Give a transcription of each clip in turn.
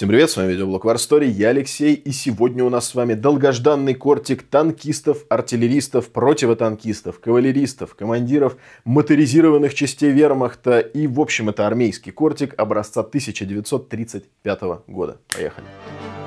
Всем привет, с вами видеоблог Варстори, я Алексей, и сегодня у нас с вами долгожданный кортик танкистов, артиллеристов, противотанкистов, кавалеристов, командиров моторизированных частей вермахта, и в общем это армейский кортик образца 1935 года. Поехали! Поехали!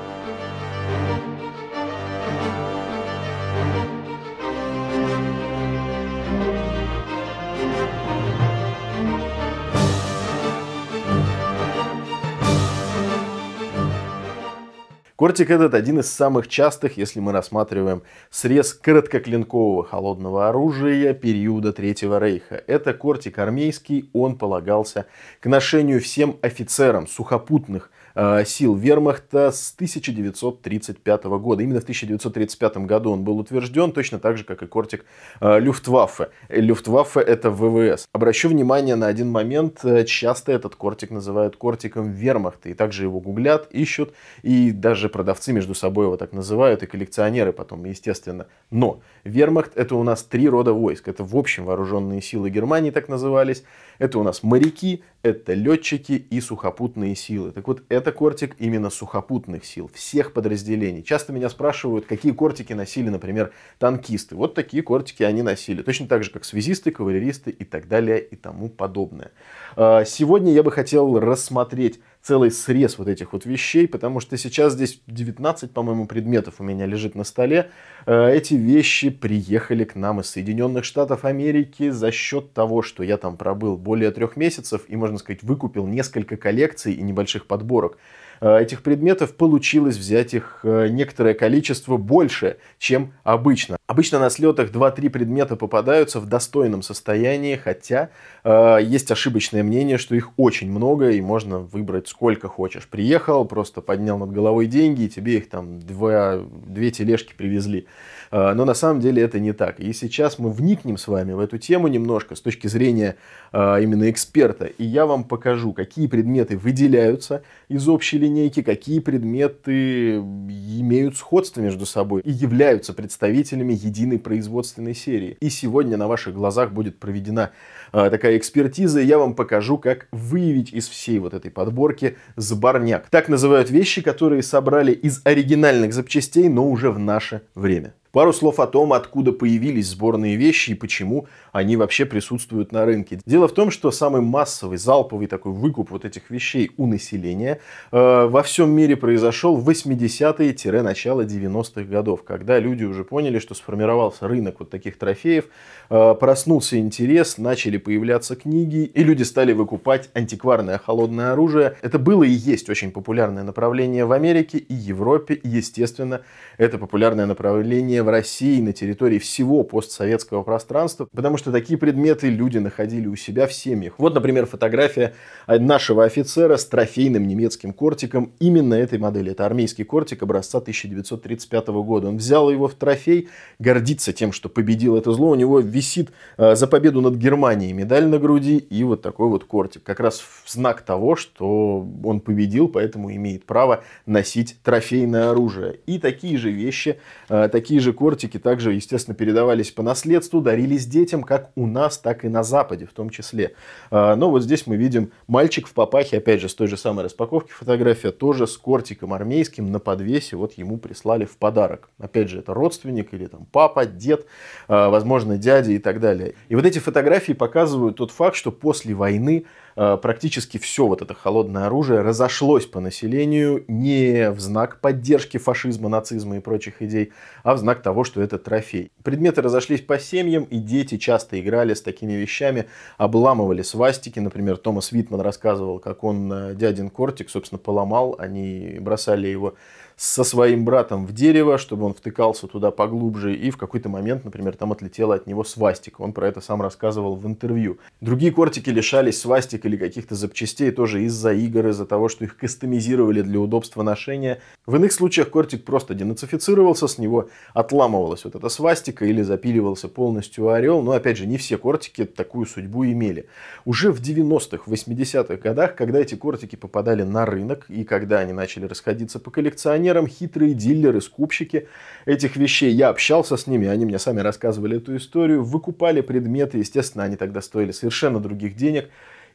Кортик этот один из самых частых, если мы рассматриваем срез короткоклинкового холодного оружия периода Третьего Рейха. Это кортик армейский, он полагался к ношению всем офицерам сухопутных Э, сил вермахта с 1935 года. Именно в 1935 году он был утвержден, точно так же, как и кортик э, Люфтваффе. Люфтваффе – это ВВС. Обращу внимание на один момент. Э, часто этот кортик называют кортиком вермахта. И также его гуглят, ищут. И даже продавцы между собой его так называют, и коллекционеры потом, естественно. Но вермахт – это у нас три рода войск. Это в общем вооруженные силы Германии так назывались. Это у нас моряки, это летчики и сухопутные силы. Так вот, это это кортик именно сухопутных сил, всех подразделений. Часто меня спрашивают, какие кортики носили, например, танкисты. Вот такие кортики они носили. Точно так же, как связисты, кавалеристы и так далее и тому подобное. А, сегодня я бы хотел рассмотреть целый срез вот этих вот вещей, потому что сейчас здесь 19, по-моему, предметов у меня лежит на столе. Э, эти вещи приехали к нам из Соединенных Штатов Америки за счет того, что я там пробыл более трех месяцев и, можно сказать, выкупил несколько коллекций и небольших подборок. Э, этих предметов, получилось взять их э, некоторое количество больше, чем обычно. Обычно на слетах 2-3 предмета попадаются в достойном состоянии, хотя э, есть ошибочное мнение, что их очень много и можно выбрать сколько хочешь. Приехал, просто поднял над головой деньги и тебе их там два, две тележки привезли. Э, но на самом деле это не так. И сейчас мы вникнем с вами в эту тему немножко с точки зрения э, именно эксперта. И я вам покажу, какие предметы выделяются из общей линии линейки, какие предметы имеют сходство между собой и являются представителями единой производственной серии. И сегодня на ваших глазах будет проведена э, такая экспертиза, и я вам покажу, как выявить из всей вот этой подборки сборняк. Так называют вещи, которые собрали из оригинальных запчастей, но уже в наше время. Пару слов о том, откуда появились сборные вещи и почему они вообще присутствуют на рынке. Дело в том, что самый массовый, залповый такой выкуп вот этих вещей у населения э, во всем мире произошел в 80-е начало 90-х годов, когда люди уже поняли, что сформировался рынок вот таких трофеев, э, проснулся интерес, начали появляться книги, и люди стали выкупать антикварное холодное оружие. Это было и есть очень популярное направление в Америке и Европе, и, естественно, это популярное направление в России, на территории всего постсоветского пространства, потому что такие предметы люди находили у себя в семьях. Вот, например, фотография э, нашего офицера с трофейным немецким кортиком именно этой модели. Это армейский кортик образца 1935 года. Он взял его в трофей, гордится тем, что победил это зло. У него висит э, за победу над Германией медаль на груди и вот такой вот кортик. Как раз в знак того, что он победил, поэтому имеет право носить трофейное оружие. И такие же вещи, э, такие же кортики также, естественно, передавались по наследству, дарились детям как у нас, так и на Западе в том числе. А, но вот здесь мы видим мальчик в папахе, опять же, с той же самой распаковки фотография, тоже с кортиком армейским на подвесе, вот ему прислали в подарок. Опять же, это родственник или там папа, дед, а, возможно, дядя и так далее. И вот эти фотографии показывают тот факт, что после войны Э, практически все вот это холодное оружие разошлось по населению не в знак поддержки фашизма, нацизма и прочих идей, а в знак того, что это трофей. Предметы разошлись по семьям, и дети часто играли с такими вещами, обламывали свастики. Например, Томас Витман рассказывал, как он э, дядин кортик, собственно, поломал, они бросали его со своим братом в дерево, чтобы он втыкался туда поглубже, и в какой-то момент, например, там отлетела от него свастика. Он про это сам рассказывал в интервью. Другие кортики лишались свастик или каких-то запчастей тоже из-за игр, из-за того, что их кастомизировали для удобства ношения. В иных случаях кортик просто денацифицировался, с него отламывалась вот эта свастика или запиливался полностью орел. Но, опять же, не все кортики такую судьбу имели. Уже в 90-х, 80-х годах, когда эти кортики попадали на рынок и когда они начали расходиться по коллекционерам манерам хитрые дилеры, скупщики этих вещей. Я общался с ними, они мне сами рассказывали эту историю, выкупали предметы, естественно, они тогда стоили совершенно других денег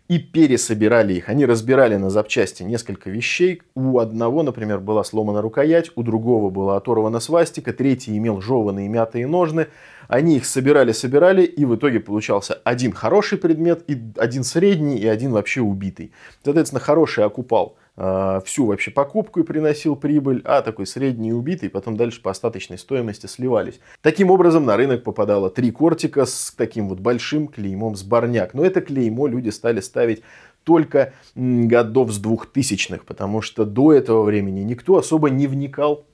и пересобирали их. Они разбирали на запчасти несколько вещей. У одного, например, была сломана рукоять, у другого была оторвана свастика, третий имел жеванные мятые ножны. Они их собирали-собирали, и в итоге получался один хороший предмет, и один средний, и один вообще убитый. Соответственно, хороший окупал а, всю вообще покупку и приносил прибыль, а такой средний убитый, потом дальше по остаточной стоимости сливались. Таким образом на рынок попадало три кортика с таким вот большим клеймом с сборняк. Но это клеймо люди стали ставить только годов с двухтысячных, потому что до этого времени никто особо не вникал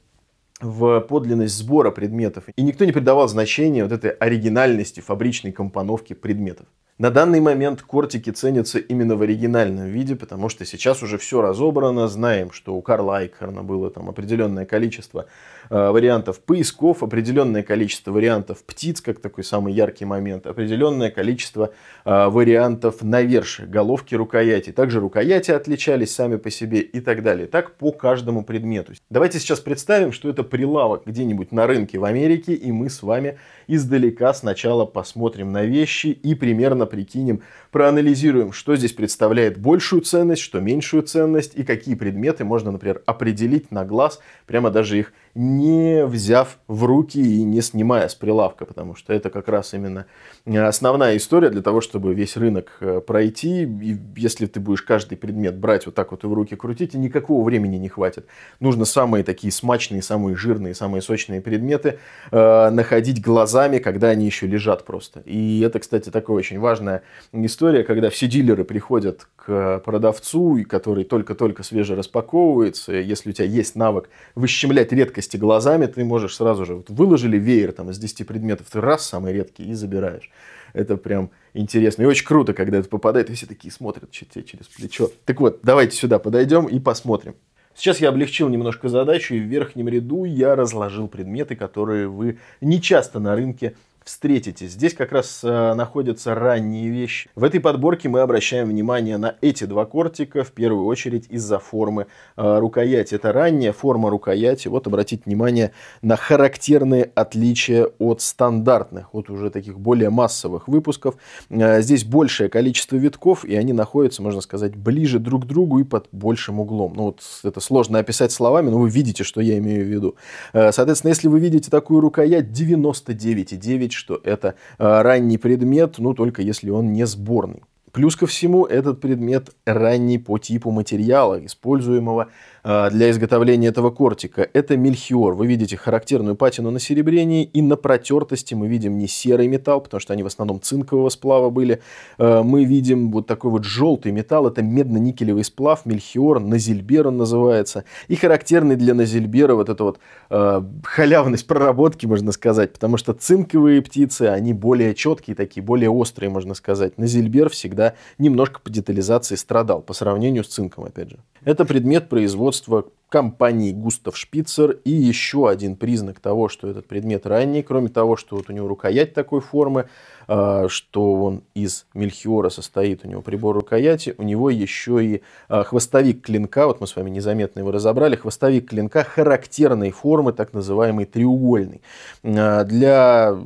в подлинность сбора предметов. И никто не придавал значения вот этой оригинальности фабричной компоновки предметов. На данный момент кортики ценятся именно в оригинальном виде, потому что сейчас уже все разобрано, знаем, что у Карла Айкхарна было там определенное количество Э, вариантов поисков, определенное количество вариантов птиц, как такой самый яркий момент, определенное количество э, вариантов навершия, головки рукояти. Также рукояти отличались сами по себе и так далее. Так по каждому предмету. Давайте сейчас представим, что это прилавок где-нибудь на рынке в Америке, и мы с вами издалека сначала посмотрим на вещи и примерно прикинем, проанализируем, что здесь представляет большую ценность, что меньшую ценность, и какие предметы можно, например, определить на глаз, прямо даже их не взяв в руки и не снимая с прилавка, потому что это как раз именно э, основная история для того, чтобы весь рынок э, пройти. И если ты будешь каждый предмет брать вот так вот и в руки крутить, и никакого времени не хватит. Нужно самые такие смачные, самые жирные, самые сочные предметы э, находить глазами, когда они еще лежат просто. И это, кстати, такая очень важная история, когда все дилеры приходят к продавцу, который только-только свеже распаковывается. Если у тебя есть навык выщемлять редкость тесте глазами, ты можешь сразу же, вот выложили веер там из 10 предметов, ты раз самый редкий и забираешь. Это прям интересно. И очень круто, когда это попадает, и все такие смотрят тебе через плечо. Так вот, давайте сюда подойдем и посмотрим. Сейчас я облегчил немножко задачу, и в верхнем ряду я разложил предметы, которые вы не часто на рынке встретите. Здесь как раз э, находятся ранние вещи. В этой подборке мы обращаем внимание на эти два кортика, в первую очередь из-за формы э, рукояти. Это ранняя форма рукояти. Вот обратите внимание на характерные отличия от стандартных, вот уже таких более массовых выпусков. Э, здесь большее количество витков, и они находятся, можно сказать, ближе друг к другу и под большим углом. Ну вот это сложно описать словами, но вы видите, что я имею в виду. Соответственно, если вы видите такую рукоять 99,9 что это э, ранний предмет, но ну, только если он не сборный. Плюс ко всему, этот предмет ранний по типу материала, используемого а, для изготовления этого кортика. Это мельхиор. Вы видите характерную патину на серебрении, и на протертости мы видим не серый металл, потому что они в основном цинкового сплава были. А, мы видим вот такой вот желтый металл, это медно-никелевый сплав, мельхиор, назельбер он называется. И характерный для назельбера вот эта вот а, халявность проработки, можно сказать, потому что цинковые птицы, они более четкие такие, более острые, можно сказать. Назельбер всегда всегда немножко по детализации страдал по сравнению с цинком, опять же. Это предмет производства компании Густав Шпицер. И еще один признак того, что этот предмет ранний, кроме того, что вот у него рукоять такой формы, а, что он из мельхиора состоит, у него прибор рукояти, у него еще и а, хвостовик клинка, вот мы с вами незаметно его разобрали, хвостовик клинка характерной формы, так называемый треугольный. А, для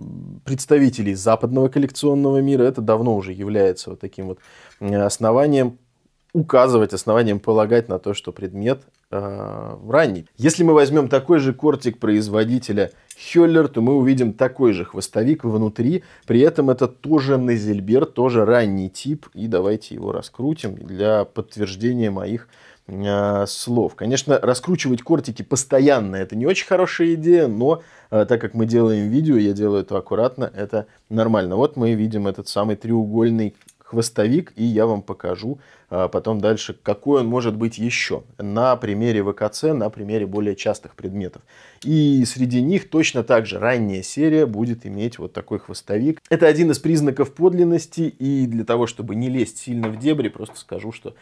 представителей западного коллекционного мира это давно уже является вот таким вот основанием указывать, основанием полагать на то, что предмет а, ранний. Если мы возьмем такой же кортик производителя Хеллер, то мы увидим такой же хвостовик внутри. При этом это тоже Незельберт, тоже ранний тип. И давайте его раскрутим для подтверждения моих а, слов. Конечно, раскручивать кортики постоянно это не очень хорошая идея, но а, так как мы делаем видео, я делаю это аккуратно, это нормально. Вот мы видим этот самый треугольный хвостовик, и я вам покажу а, потом дальше, какой он может быть еще на примере ВКЦ, на примере более частых предметов. И среди них точно так же ранняя серия будет иметь вот такой хвостовик. Это один из признаков подлинности, и для того, чтобы не лезть сильно в дебри, просто скажу, что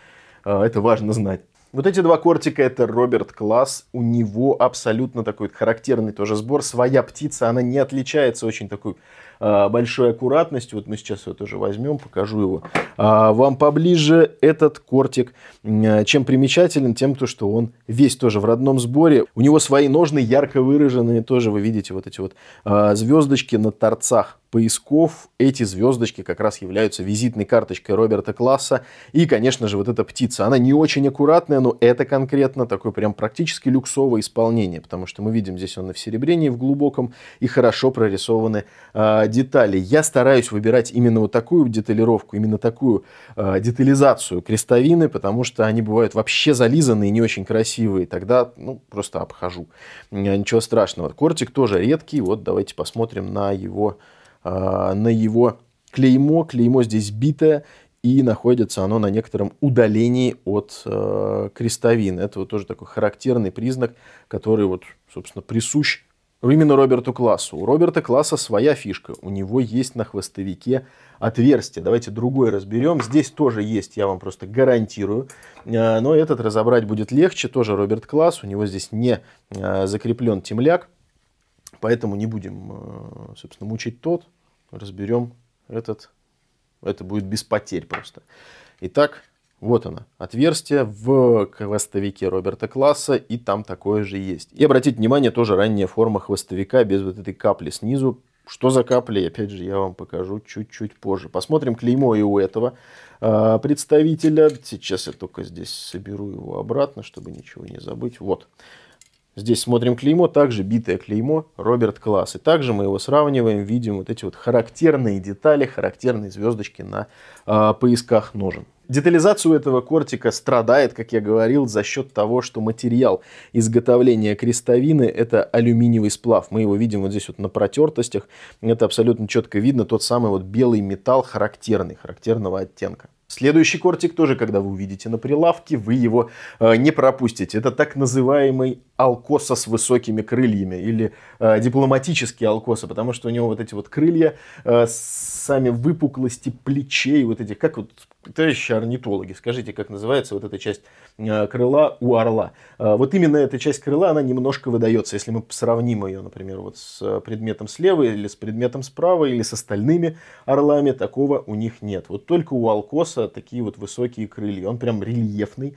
а, это важно знать. Вот эти два кортика это Роберт Класс. У него абсолютно такой характерный тоже сбор. Своя птица, она не отличается очень такой Э, большой аккуратностью. Вот мы сейчас его тоже возьмем, покажу его. А, вам поближе этот кортик. Э, чем примечателен? Тем, то, что он весь тоже в родном сборе. У него свои ножны ярко выраженные тоже. Вы видите вот эти вот а, звездочки на торцах поисков эти звездочки как раз являются визитной карточкой Роберта Класса. И, конечно же, вот эта птица. Она не очень аккуратная, но это конкретно такое прям практически люксовое исполнение, потому что мы видим здесь он и в серебрении, в глубоком, и хорошо прорисованы э, детали. Я стараюсь выбирать именно вот такую деталировку, именно такую э, детализацию крестовины, потому что они бывают вообще зализанные, не очень красивые. Тогда, ну, просто обхожу. Ничего страшного. Кортик тоже редкий. Вот давайте посмотрим на его а, на его клеймо. Клеймо здесь битое, и находится оно на некотором удалении от э, крестовины. Это вот тоже такой характерный признак, который вот, собственно, присущ именно Роберту Классу. У Роберта Класса своя фишка. У него есть на хвостовике отверстие. Давайте другой разберем. Здесь тоже есть, я вам просто гарантирую. А, но этот разобрать будет легче. Тоже Роберт Класс. У него здесь не а, закреплен темляк. Поэтому не будем, э, собственно, мучить тот разберем этот. Это будет без потерь просто. Итак, вот оно, отверстие в хвостовике Роберта Класса, и там такое же есть. И обратите внимание, тоже ранняя форма хвостовика без вот этой капли снизу. Что за капли, опять же, я вам покажу чуть-чуть позже. Посмотрим клеймо и у этого э, представителя. Сейчас я только здесь соберу его обратно, чтобы ничего не забыть. Вот. Вот Здесь смотрим клеймо, также битое клеймо Роберт Класс. И также мы его сравниваем, видим вот эти вот характерные детали, характерные звездочки на э, поисках ножен. Детализацию этого кортика страдает, как я говорил, за счет того, что материал изготовления крестовины – это алюминиевый сплав. Мы его видим вот здесь вот на протертостях. Это абсолютно четко видно, тот самый вот белый металл характерный, характерного оттенка. Следующий кортик тоже, когда вы увидите на прилавке, вы его э, не пропустите. Это так называемый алкоса с высокими крыльями или э, дипломатический алкоса, потому что у него вот эти вот крылья, э, сами выпуклости плечей, вот эти, как вот, товарищи орнитологи, скажите, как называется вот эта часть Э, крыла у орла. Э, вот именно эта часть крыла, она немножко выдается, если мы сравним ее, например, вот с э, предметом слева или с предметом справа или с остальными орлами, такого у них нет. Вот только у Алкоса такие вот высокие крылья. Он прям рельефный,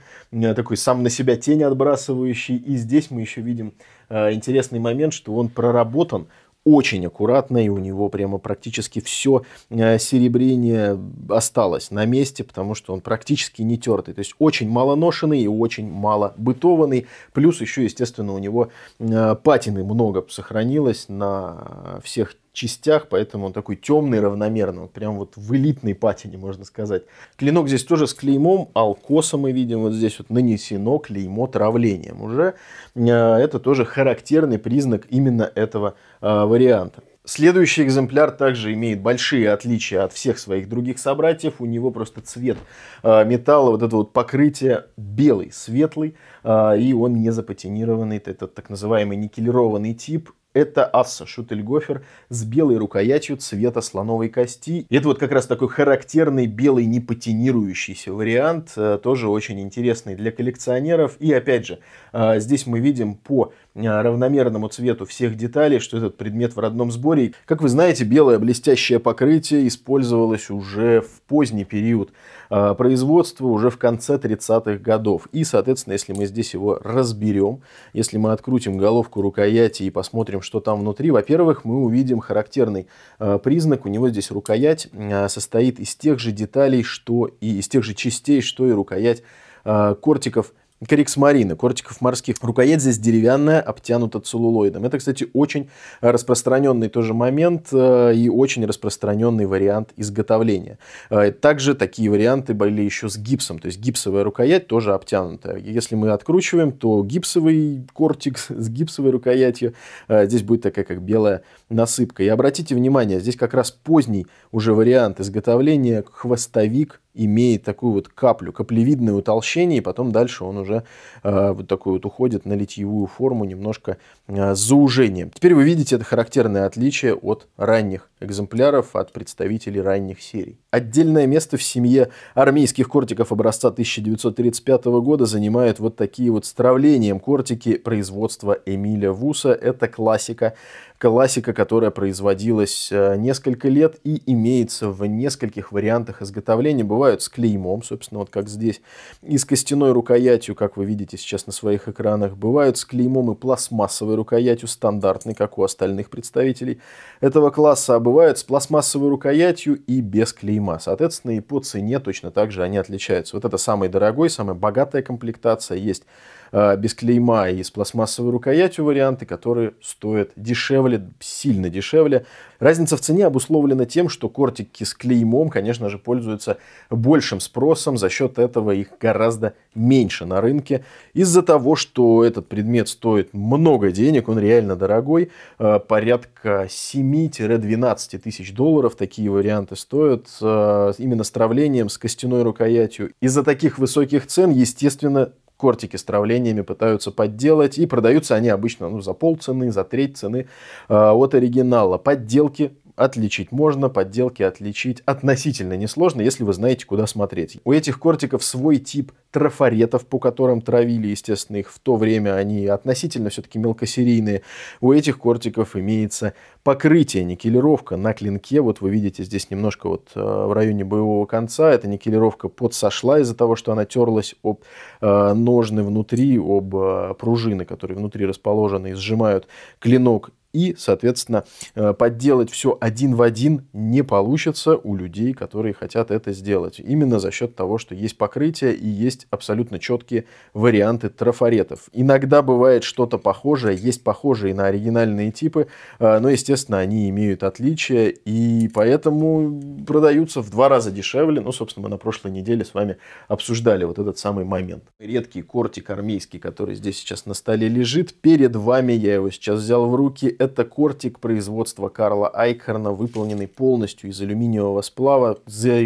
такой сам на себя тень отбрасывающий. И здесь мы еще видим интересный момент, что он проработан очень аккуратно, и у него прямо практически все э, серебрение осталось на месте, потому что он практически не тертый. То есть очень малоношенный и очень мало бытованный. Плюс еще, естественно, у него э, патины много сохранилось на всех частях, поэтому он такой темный равномерно, вот прям вот в элитной патине, можно сказать. Клинок здесь тоже с клеймом, алкоса мы видим, вот здесь вот нанесено клеймо травлением уже. Э, это тоже характерный признак именно этого э, варианта. Следующий экземпляр также имеет большие отличия от всех своих других собратьев. У него просто цвет э, металла, вот это вот покрытие белый, светлый, и он не запатинированный. Это так называемый никелированный тип. Это Асса Шутельгофер с белой рукоятью цвета слоновой кости. И это вот как раз такой характерный белый не патинирующийся вариант, э, тоже очень интересный для коллекционеров. И опять же, э, здесь мы видим по э, равномерному цвету всех деталей, что этот предмет в родном сборе. Как вы знаете, белое блестящее покрытие использовалось уже в поздний период производства, уже в конце 30-х годов. И, соответственно, если мы здесь его разберем, если мы открутим головку рукояти и посмотрим, посмотрим, что там внутри. Во-первых, мы увидим характерный э, признак. У него здесь рукоять э, состоит из тех же деталей, что и из тех же частей, что и рукоять э, кортиков Корикс марина, кортиков морских. Рукоять здесь деревянная, обтянута целлулоидом. Это, кстати, очень распространенный тоже момент э, и очень распространенный вариант изготовления. Э, также такие варианты были еще с гипсом, то есть гипсовая рукоять тоже обтянутая. Если мы откручиваем, то гипсовый кортик с гипсовой рукоятью, э, здесь будет такая как белая насыпка. И обратите внимание, здесь как раз поздний уже вариант изготовления хвостовик имеет такую вот каплю, каплевидное утолщение, и потом дальше он уже э, вот такой вот уходит на литьевую форму, немножко э, с заужением. Теперь вы видите это характерное отличие от ранних экземпляров, от представителей ранних серий. Отдельное место в семье армейских кортиков образца 1935 года занимают вот такие вот с травлением кортики производства Эмиля Вуса. Это классика классика, которая производилась э, несколько лет и имеется в нескольких вариантах изготовления. Бывают с клеймом, собственно, вот как здесь, и с костяной рукоятью, как вы видите сейчас на своих экранах. Бывают с клеймом и пластмассовой рукоятью, стандартной, как у остальных представителей этого класса. А бывают с пластмассовой рукоятью и без клейма. Соответственно, и по цене точно так же они отличаются. Вот это самый дорогой, самая богатая комплектация. Есть Э, без клейма и с пластмассовой рукоятью варианты, которые стоят дешевле, сильно дешевле. Разница в цене обусловлена тем, что кортики с клеймом, конечно же, пользуются большим спросом, за счет этого их гораздо меньше на рынке. Из-за того, что этот предмет стоит много денег, он реально дорогой, э, порядка 7-12 тысяч долларов такие варианты стоят, э, именно с травлением, с костяной рукоятью. Из-за таких высоких цен, естественно, кортики с травлениями пытаются подделать, и продаются они обычно ну, за полцены, за треть цены э, от оригинала. Подделки отличить можно, подделки отличить относительно несложно, если вы знаете, куда смотреть. У этих кортиков свой тип трафаретов, по которым травили, естественно, их в то время, они относительно все-таки мелкосерийные. У этих кортиков имеется покрытие, никелировка на клинке. Вот вы видите здесь немножко вот э, в районе боевого конца. Эта никелировка подсошла из-за того, что она терлась об э, ножны внутри, об э, пружины, которые внутри расположены и сжимают клинок и, соответственно, э, подделать все один в один не получится у людей, которые хотят это сделать. Именно за счет того, что есть покрытие и есть абсолютно четкие варианты трафаретов. Иногда бывает что-то похожее, есть похожие на оригинальные типы, э, но, естественно, они имеют отличия и поэтому продаются в два раза дешевле. Ну, собственно, мы на прошлой неделе с вами обсуждали вот этот самый момент. Редкий кортик армейский, который здесь сейчас на столе лежит, перед вами я его сейчас взял в руки, это кортик производства Карла Айкхарна, выполненный полностью из алюминиевого сплава, за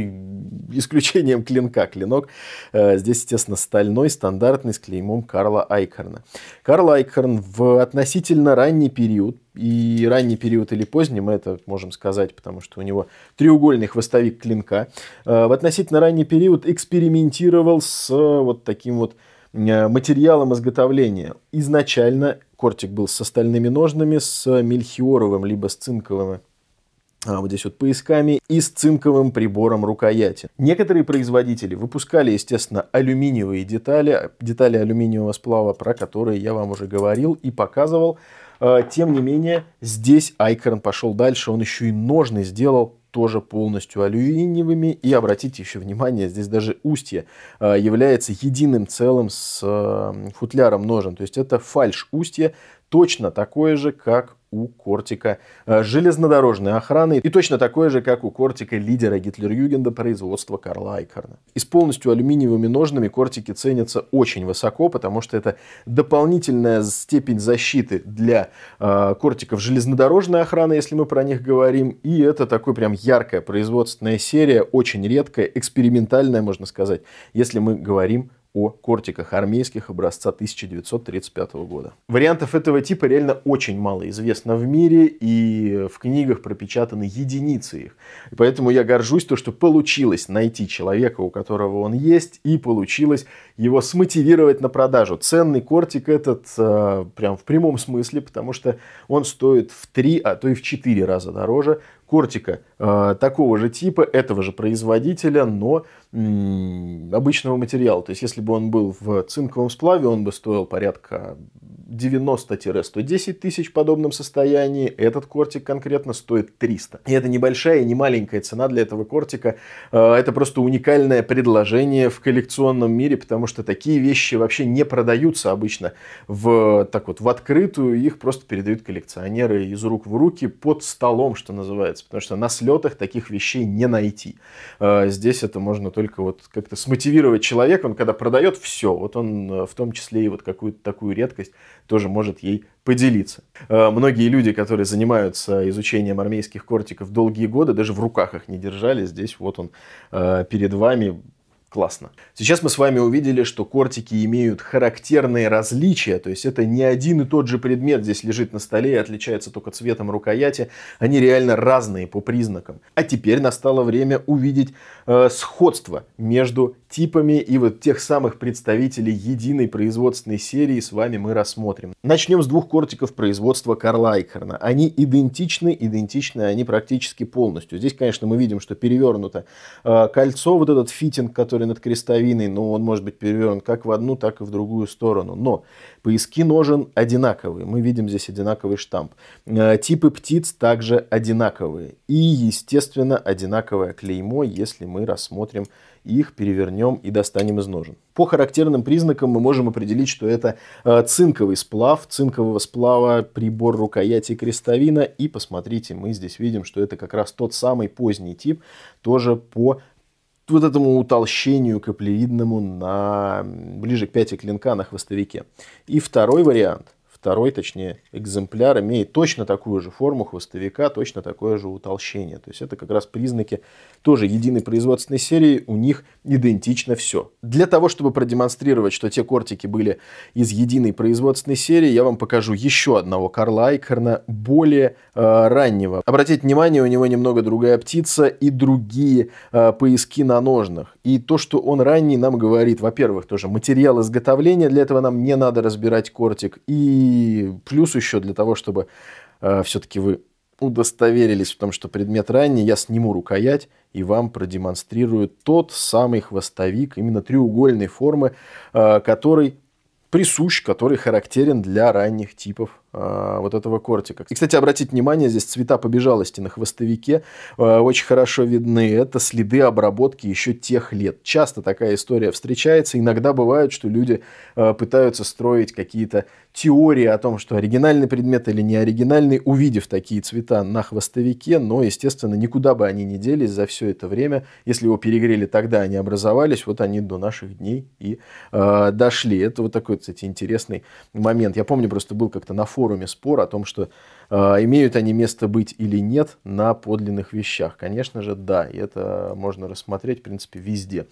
исключением клинка. Клинок э, здесь, естественно, стальной, стандартный, с клеймом Карла Айкхарна. Карл Айкхарн в относительно ранний период и ранний период или поздний, мы это можем сказать, потому что у него треугольный хвостовик клинка, э, в относительно ранний период экспериментировал с э, вот таким вот материалом изготовления. Изначально кортик был с остальными ножными, с мельхиоровым, либо с цинковыми а, вот здесь вот поисками и с цинковым прибором рукояти. Некоторые производители выпускали, естественно, алюминиевые детали, детали алюминиевого сплава, про которые я вам уже говорил и показывал. А, тем не менее, здесь Айкрон пошел дальше, он еще и ножны сделал тоже полностью алюминиевыми. И обратите еще внимание, здесь даже устье э, является единым целым с э, футляром ножен. То есть это фальш устье, точно такое же, как у Кортика э, железнодорожной охраны и точно такое же, как у Кортика лидера Гитлерюгенда производства Карла Айкарна. И с полностью алюминиевыми ножными Кортики ценятся очень высоко, потому что это дополнительная степень защиты для э, Кортиков железнодорожной охраны, если мы про них говорим, и это такой прям яркая производственная серия, очень редкая, экспериментальная, можно сказать, если мы говорим о кортиках армейских образца 1935 года. Вариантов этого типа реально очень мало известно в мире, и в книгах пропечатаны единицы их. И поэтому я горжусь то, что получилось найти человека, у которого он есть, и получилось его смотивировать на продажу. Ценный кортик этот э, прям в прямом смысле, потому что он стоит в 3, а то и в 4 раза дороже кортика э, такого же типа, этого же производителя, но обычного материала. То есть, если бы он был в цинковом сплаве, он бы стоил порядка 90-110 тысяч в подобном состоянии. Этот кортик конкретно стоит 300. И это небольшая и не маленькая цена для этого кортика. А, это просто уникальное предложение в коллекционном мире, потому что такие вещи вообще не продаются обычно в, так вот, в открытую. Их просто передают коллекционеры из рук в руки под столом, что называется. Потому что на слетах таких вещей не найти. А, здесь это можно только только вот как-то смотивировать человека, он когда продает все, вот он э, в том числе и вот какую-то такую редкость тоже может ей поделиться. Э, многие люди, которые занимаются изучением армейских кортиков долгие годы, даже в руках их не держали. Здесь вот он э, перед вами Классно. Сейчас мы с вами увидели, что кортики имеют характерные различия, то есть это не один и тот же предмет здесь лежит на столе и отличается только цветом рукояти, они реально разные по признакам. А теперь настало время увидеть э, сходство между типами и вот тех самых представителей единой производственной серии с вами мы рассмотрим. Начнем с двух кортиков производства Карла Айкерна. Они идентичны, идентичны они практически полностью. Здесь, конечно, мы видим, что перевернуто э, кольцо, вот этот фитинг, который установлен над крестовиной, но он может быть перевернут как в одну, так и в другую сторону. Но поиски ножен одинаковые. Мы видим здесь одинаковый штамп. Э, типы птиц также одинаковые. И, естественно, одинаковое клеймо, если мы рассмотрим их перевернем и достанем из ножен. По характерным признакам мы можем определить, что это э, цинковый сплав, цинкового сплава прибор рукояти и крестовина. И посмотрите, мы здесь видим, что это как раз тот самый поздний тип, тоже по вот этому утолщению каплевидному на, ближе к пяти клинка на хвостовике. И второй вариант – второй, точнее, экземпляр имеет точно такую же форму хвостовика, точно такое же утолщение. То есть это как раз признаки тоже единой производственной серии, у них идентично все. Для того, чтобы продемонстрировать, что те кортики были из единой производственной серии, я вам покажу еще одного Карла Айкерна, более э, раннего. Обратите внимание, у него немного другая птица и другие э, пояски на ножнах. И то, что он ранний, нам говорит, во-первых, тоже материал изготовления, для этого нам не надо разбирать кортик. И плюс еще для того, чтобы э, все-таки вы удостоверились в том, что предмет ранний, я сниму рукоять и вам продемонстрирую тот самый хвостовик, именно треугольной формы, э, который присущ, который характерен для ранних типов а, вот этого кортика. И, кстати, обратите внимание, здесь цвета побежалости на хвостовике а, очень хорошо видны. Это следы обработки еще тех лет. Часто такая история встречается. Иногда бывает, что люди а, пытаются строить какие-то теории о том, что оригинальный предмет или не оригинальный, увидев такие цвета на хвостовике, но, естественно, никуда бы они не делись за все это время. Если его перегрели тогда, они образовались, вот они до наших дней и э, дошли. Это вот такой, кстати, интересный момент. Я помню, просто был как-то на форуме форуме спор о том, что э, имеют они место быть или нет на подлинных вещах. Конечно же, да, и это можно рассмотреть, в принципе, везде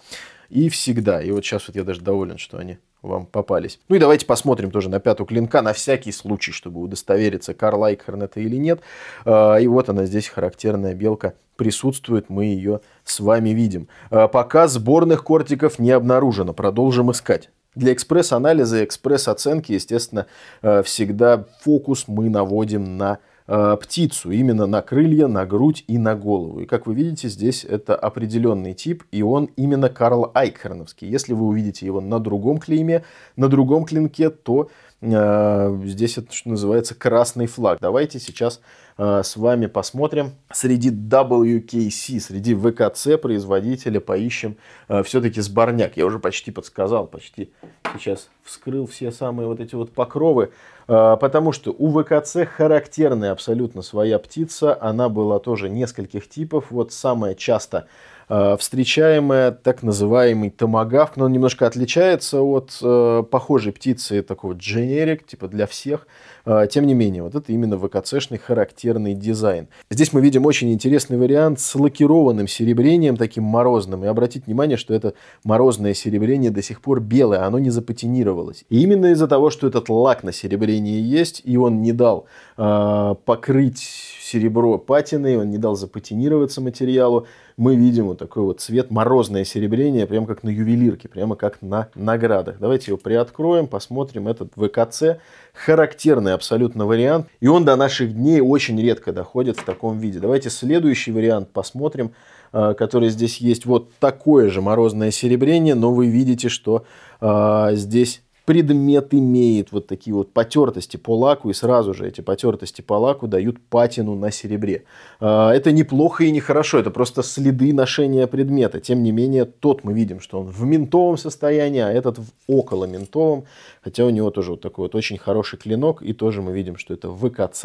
и всегда. И вот сейчас вот я даже доволен, что они вам попались. Ну и давайте посмотрим тоже на пятую клинка, на всякий случай, чтобы удостовериться, Карл Айкхерн это или нет. Э, и вот она здесь, характерная белка присутствует, мы ее с вами видим. Э, пока сборных кортиков не обнаружено, продолжим искать. Для экспресс-анализа и экспресс-оценки, естественно, э, всегда фокус мы наводим на э, птицу, именно на крылья, на грудь и на голову. И как вы видите, здесь это определенный тип, и он именно Карл Айкхерновский. Если вы увидите его на другом клейме, на другом клинке, то Э, здесь это, что называется, красный флаг. Давайте сейчас э, с вами посмотрим среди WKC, среди ВКЦ производителя поищем э, все-таки сборняк. Я уже почти подсказал, почти сейчас вскрыл все самые вот эти вот покровы, потому что у ВКЦ характерная абсолютно своя птица, она была тоже нескольких типов. Вот самая часто Э, встречаемая так называемый томагавк, но он немножко отличается от э, похожей птицы такого дженерик, типа для всех – а, тем не менее, вот это именно вкц ВКЦшный характерный дизайн. Здесь мы видим очень интересный вариант с лакированным серебрением, таким морозным. И обратите внимание, что это морозное серебрение до сих пор белое, оно не запатинировалось. И именно из-за того, что этот лак на серебрении есть, и он не дал э, покрыть серебро патиной, он не дал запатинироваться материалу, мы видим вот такой вот цвет, морозное серебрение, прямо как на ювелирке, прямо как на наградах. Давайте его приоткроем, посмотрим. Этот ВКЦ характерный абсолютно вариант. И он до наших дней очень редко доходит в таком виде. Давайте следующий вариант посмотрим, а, который здесь есть. Вот такое же морозное серебрение, но вы видите, что а, здесь предмет имеет вот такие вот потертости по лаку, и сразу же эти потертости по лаку дают патину на серебре. А, это неплохо и нехорошо, это просто следы ношения предмета. Тем не менее, тот мы видим, что он в ментовом состоянии, а этот в около ментовом, хотя у него тоже вот такой вот очень хороший клинок, и тоже мы видим, что это ВКЦ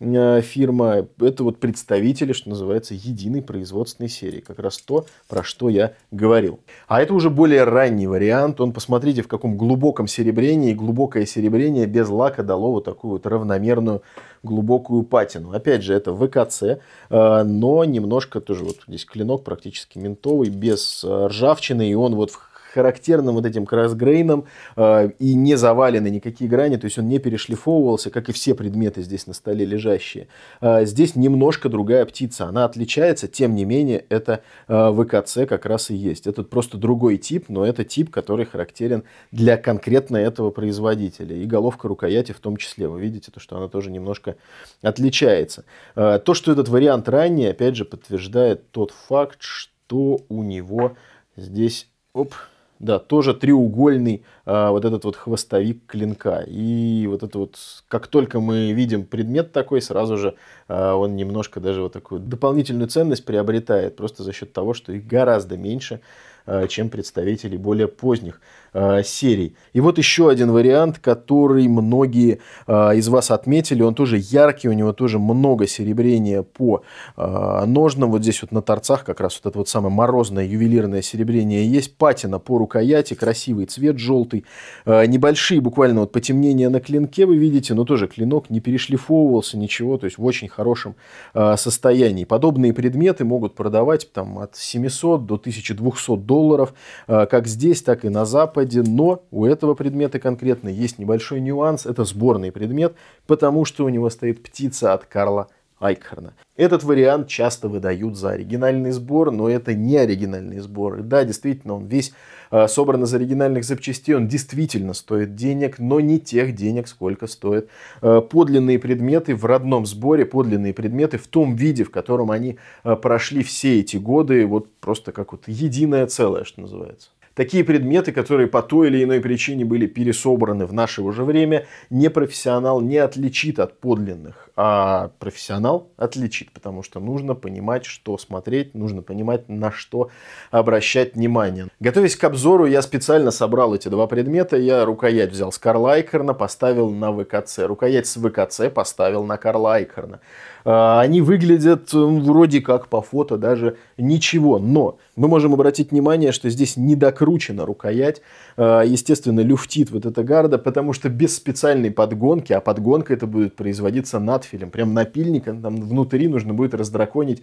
а, фирма, это вот представители, что называется, единой производственной серии, как раз то, про что я говорил. А это уже более ранний вариант, он, посмотрите, в каком глубоком посеребрение и глубокое серебрение без лака дало вот такую вот равномерную глубокую патину. Опять же, это ВКЦ, э, но немножко тоже вот здесь клинок практически ментовый, без э, ржавчины, и он вот в характерным вот этим красгрейном э, и не завалены никакие грани, то есть он не перешлифовывался, как и все предметы здесь на столе лежащие. Э, здесь немножко другая птица, она отличается, тем не менее это э, ВКЦ как раз и есть. Это просто другой тип, но это тип, который характерен для конкретно этого производителя. И головка рукояти в том числе. Вы видите, то, что она тоже немножко отличается. Э, то, что этот вариант ранний, опять же, подтверждает тот факт, что у него здесь... Оп, да, тоже треугольный а, вот этот вот хвостовик клинка. И вот это вот, как только мы видим предмет такой, сразу же а, он немножко даже вот такую дополнительную ценность приобретает, просто за счет того, что их гораздо меньше, а, чем представителей более поздних Э, серий. И вот еще один вариант, который многие э, из вас отметили, он тоже яркий, у него тоже много серебрения по э, ножнам, вот здесь вот на торцах как раз вот это вот самое морозное ювелирное серебрение есть, патина по рукояти, красивый цвет желтый, э, небольшие буквально вот потемнения на клинке вы видите, но тоже клинок не перешлифовывался, ничего, то есть в очень хорошем состоянии. Подобные предметы могут продавать там от 700 до 1200 долларов, как здесь, так и на Западе, городе, но у этого предмета конкретно есть небольшой нюанс, это сборный предмет, потому что у него стоит птица от Карла Айкхарна. Этот вариант часто выдают за оригинальный сбор, но это не оригинальный сбор. Да, действительно, он весь э, собран из оригинальных запчастей, он действительно стоит денег, но не тех денег, сколько стоят э, подлинные предметы в родном сборе, подлинные предметы в том виде, в котором они э, прошли все эти годы, вот просто как вот единое целое, что называется. Такие предметы, которые по той или иной причине были пересобраны в наше уже время, непрофессионал не отличит от подлинных а профессионал отличит, потому что нужно понимать, что смотреть, нужно понимать, на что обращать внимание. Готовясь к обзору, я специально собрал эти два предмета. Я рукоять взял с Карла Айкерна, поставил на ВКЦ. Рукоять с ВКЦ поставил на Карла Айкерна. А, они выглядят вроде как по фото даже ничего, но мы можем обратить внимание, что здесь не докручена рукоять, а, естественно, люфтит вот эта гарда, потому что без специальной подгонки, а подгонка это будет производиться над портфелем, прям напильником, там внутри нужно будет раздраконить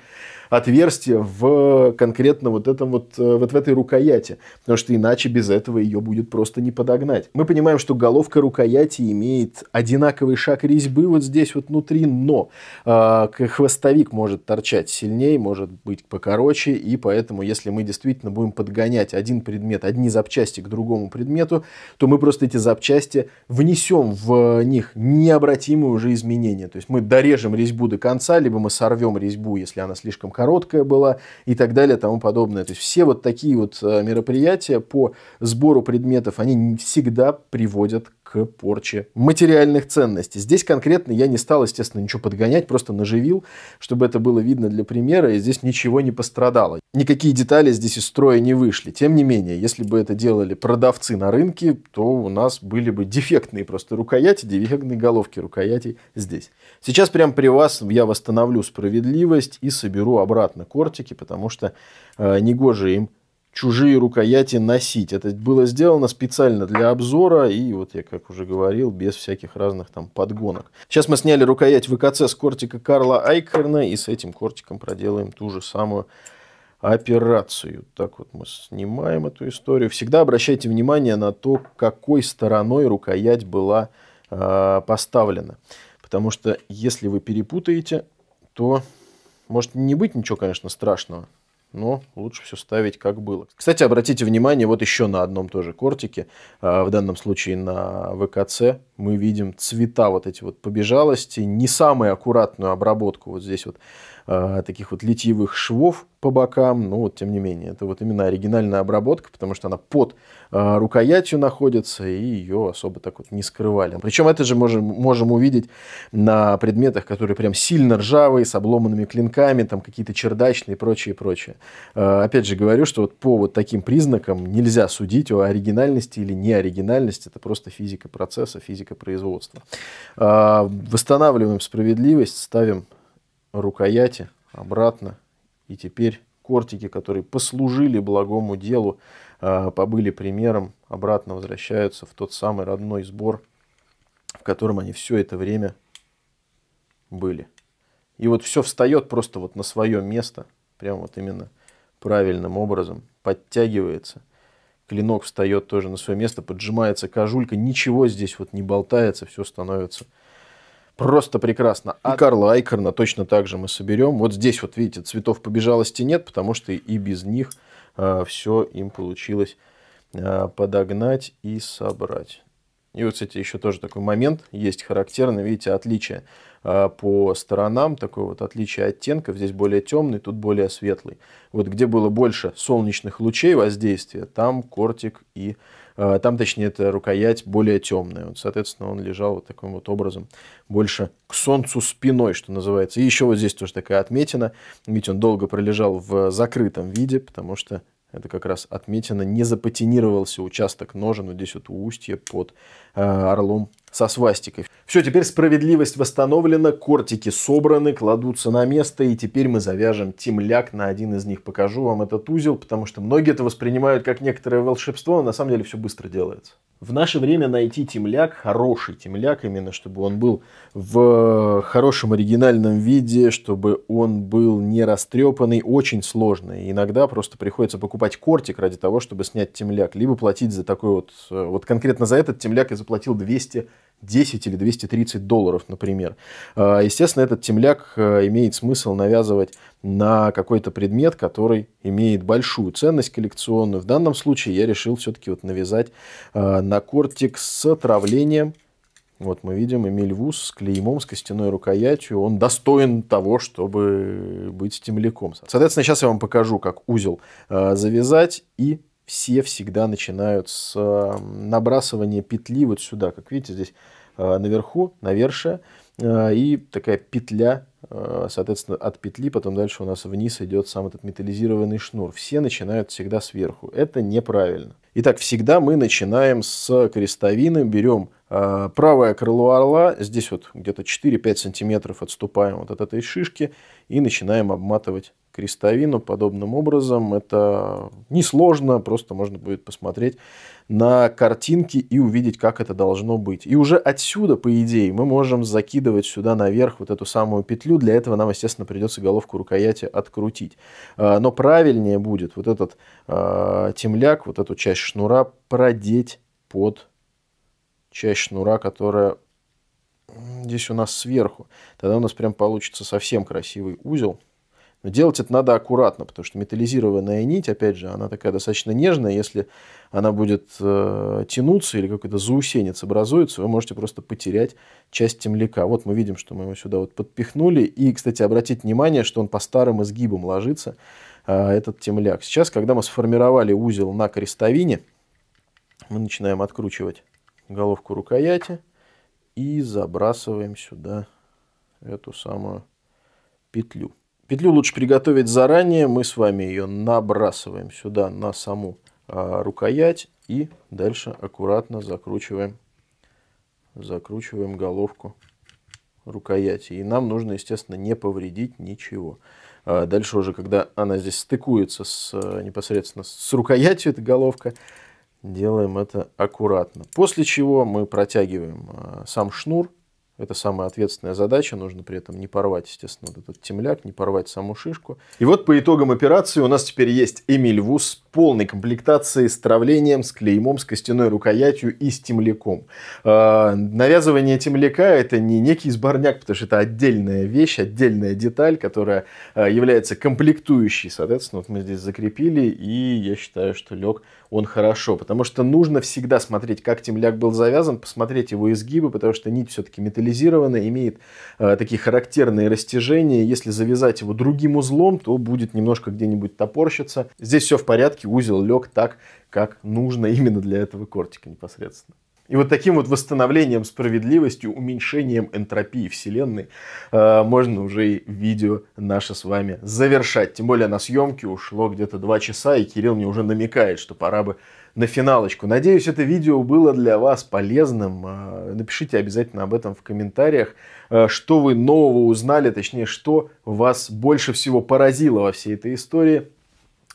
отверстие в э, конкретно вот этом вот, э, вот в этой рукояти, потому что иначе без этого ее будет просто не подогнать. Мы понимаем, что головка рукояти имеет одинаковый шаг резьбы вот здесь вот внутри, но э, хвостовик может торчать сильнее, может быть покороче, и поэтому если мы действительно будем подгонять один предмет, одни запчасти к другому предмету, то мы просто эти запчасти внесем в э, них необратимые уже изменения. То есть мы дорежем резьбу до конца, либо мы сорвем резьбу, если она слишком короткая была и так далее, тому подобное. То есть все вот такие вот э, мероприятия по сбору предметов, они всегда приводят к порче материальных ценностей. Здесь конкретно я не стал, естественно, ничего подгонять, просто наживил, чтобы это было видно для примера, и здесь ничего не пострадало. Никакие детали здесь из строя не вышли. Тем не менее, если бы это делали продавцы на рынке, то у нас были бы дефектные просто рукояти, дефектные головки рукоятей здесь. Сейчас прямо при вас я восстановлю справедливость и соберу обратно кортики, потому что э, негоже им чужие рукояти носить. Это было сделано специально для обзора и, вот я как уже говорил, без всяких разных там подгонок. Сейчас мы сняли рукоять ВКЦ с кортика Карла Айкерна и с этим кортиком проделаем ту же самую операцию. Так вот мы снимаем эту историю. Всегда обращайте внимание на то, какой стороной рукоять была э, поставлена. Потому что если вы перепутаете, то может не быть ничего, конечно, страшного но лучше все ставить как было. Кстати, обратите внимание, вот еще на одном тоже кортике, а, в данном случае на ВКЦ, мы видим цвета вот эти вот побежалости, не самую аккуратную обработку вот здесь вот Э, таких вот литьевых швов по бокам, но ну, вот тем не менее, это вот именно оригинальная обработка, потому что она под э, рукоятью находится, и ее особо так вот не скрывали. Причем это же можем, можем увидеть на предметах, которые прям сильно ржавые, с обломанными клинками, там какие-то чердачные и прочее, прочее. Э, опять же говорю, что вот по вот таким признакам нельзя судить о оригинальности или неоригинальности, это просто физика процесса, физика производства. Восстанавливаем справедливость, ставим рукояти обратно. И теперь кортики, которые послужили благому делу, а, побыли примером, обратно возвращаются в тот самый родной сбор, в котором они все это время были. И вот все встает просто вот на свое место, прям вот именно правильным образом, подтягивается. Клинок встает тоже на свое место, поджимается кожулька, ничего здесь вот не болтается, все становится Просто прекрасно. А... И Карла Айкерна точно так же мы соберем. Вот здесь вот, видите, цветов побежалости нет, потому что и без них э, все им получилось э, подогнать и собрать. И вот, кстати, еще тоже такой момент есть характерный. Видите, отличие э, по сторонам, такое вот отличие оттенков. Здесь более темный, тут более светлый. Вот где было больше солнечных лучей воздействия, там кортик и Э, там, точнее, эта рукоять более темная. Вот, соответственно, он лежал вот таким вот образом, больше к солнцу спиной, что называется. И еще вот здесь тоже такая отметина. Видите, он долго пролежал в закрытом виде, потому что это как раз отметина, не запатинировался участок ножен, вот здесь вот у под э, орлом со свастикой. Все, теперь справедливость восстановлена, кортики собраны, кладутся на место, и теперь мы завяжем темляк на один из них. Покажу вам этот узел, потому что многие это воспринимают как некоторое волшебство, но на самом деле все быстро делается. В наше время найти темляк, хороший темляк именно, чтобы он был в э, хорошем оригинальном виде, чтобы он был не растрепанный, очень сложно. И иногда просто приходится покупать кортик ради того, чтобы снять темляк, либо платить за такой вот, э, вот конкретно за этот темляк я заплатил 200 10 или 230 долларов, например. А, естественно, этот темляк э, имеет смысл навязывать на какой-то предмет, который имеет большую ценность коллекционную. В данном случае я решил все-таки вот навязать э, на кортик с отравлением. Вот мы видим Эмиль Вуз с клеймом, с костяной рукоятью. Он достоин того, чтобы быть темляком. Соответственно, сейчас я вам покажу, как узел э, завязать и все всегда начинают с набрасывания петли вот сюда. Как видите, здесь а, наверху, навершие, а, и такая петля, а, соответственно, от петли, потом дальше у нас вниз идет сам этот металлизированный шнур. Все начинают всегда сверху. Это неправильно. Итак, всегда мы начинаем с крестовины, берем Э, правое крыло орла, здесь вот где-то 4-5 сантиметров отступаем вот от этой шишки и начинаем обматывать крестовину подобным образом. Это несложно, просто можно будет посмотреть на картинки и увидеть, как это должно быть. И уже отсюда, по идее, мы можем закидывать сюда наверх вот эту самую петлю. Для этого нам, естественно, придется головку рукояти открутить. Э, но правильнее будет вот этот э, темляк, вот эту часть шнура продеть под часть шнура, которая здесь у нас сверху. Тогда у нас прям получится совсем красивый узел. Но делать это надо аккуратно, потому что металлизированная нить, опять же, она такая достаточно нежная. Если она будет э, тянуться или какой-то заусенец образуется, вы можете просто потерять часть темляка. Вот мы видим, что мы его сюда вот подпихнули. И, кстати, обратите внимание, что он по старым изгибам ложится, э, этот темляк. Сейчас, когда мы сформировали узел на крестовине, мы начинаем откручивать головку рукояти и забрасываем сюда эту самую петлю. Петлю лучше приготовить заранее, мы с вами ее набрасываем сюда на саму а, рукоять и дальше аккуратно закручиваем, закручиваем головку рукояти. И нам нужно, естественно, не повредить ничего. А дальше уже, когда она здесь стыкуется с, а, непосредственно с рукоятью, эта головка, делаем это аккуратно. После чего мы протягиваем э, сам шнур. Это самая ответственная задача. Нужно при этом не порвать, естественно, вот этот темляк, не порвать саму шишку. И вот по итогам операции у нас теперь есть Эмиль Вуз с полной комплектацией, с травлением, с клеймом, с костяной рукоятью и с темляком. Э, навязывание темляка – это не некий сборняк, потому что это отдельная вещь, отдельная деталь, которая э, является комплектующей. Соответственно, вот мы здесь закрепили, и я считаю, что лег он хорошо. Потому что нужно всегда смотреть, как темляк был завязан, посмотреть его изгибы, потому что нить все-таки металлизированная, имеет э, такие характерные растяжения. Если завязать его другим узлом, то будет немножко где-нибудь топорщиться. Здесь все в порядке, узел лег так, как нужно именно для этого кортика непосредственно. И вот таким вот восстановлением справедливостью, уменьшением энтропии Вселенной э, можно уже и видео наше с вами завершать. Тем более на съемки ушло где-то 2 часа, и Кирилл мне уже намекает, что пора бы на финалочку. Надеюсь, это видео было для вас полезным. Э, напишите обязательно об этом в комментариях, э, что вы нового узнали, точнее, что вас больше всего поразило во всей этой истории.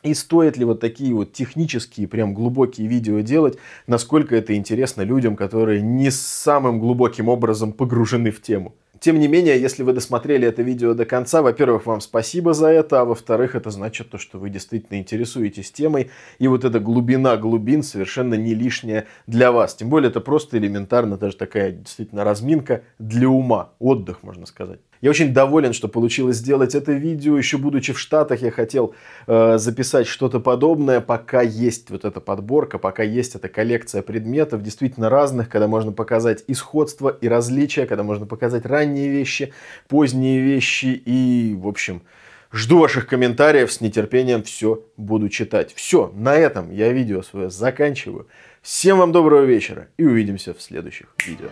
И стоит ли вот такие вот технические, прям глубокие видео делать, насколько это интересно людям, которые не самым глубоким образом погружены в тему. Тем не менее, если вы досмотрели это видео до конца, во-первых, вам спасибо за это, а во-вторых, это значит то, что вы действительно интересуетесь темой, и вот эта глубина глубин совершенно не лишняя для вас. Тем более, это просто элементарно даже такая действительно разминка для ума, отдых, можно сказать. Я очень доволен, что получилось сделать это видео. Еще будучи в Штатах, я хотел э, записать что-то подобное. Пока есть вот эта подборка, пока есть эта коллекция предметов, действительно разных, когда можно показать и сходство, и различия, когда можно показать ранние вещи, поздние вещи и, в общем, Жду ваших комментариев, с нетерпением все буду читать. Все, на этом я видео свое заканчиваю. Всем вам доброго вечера и увидимся в следующих видео.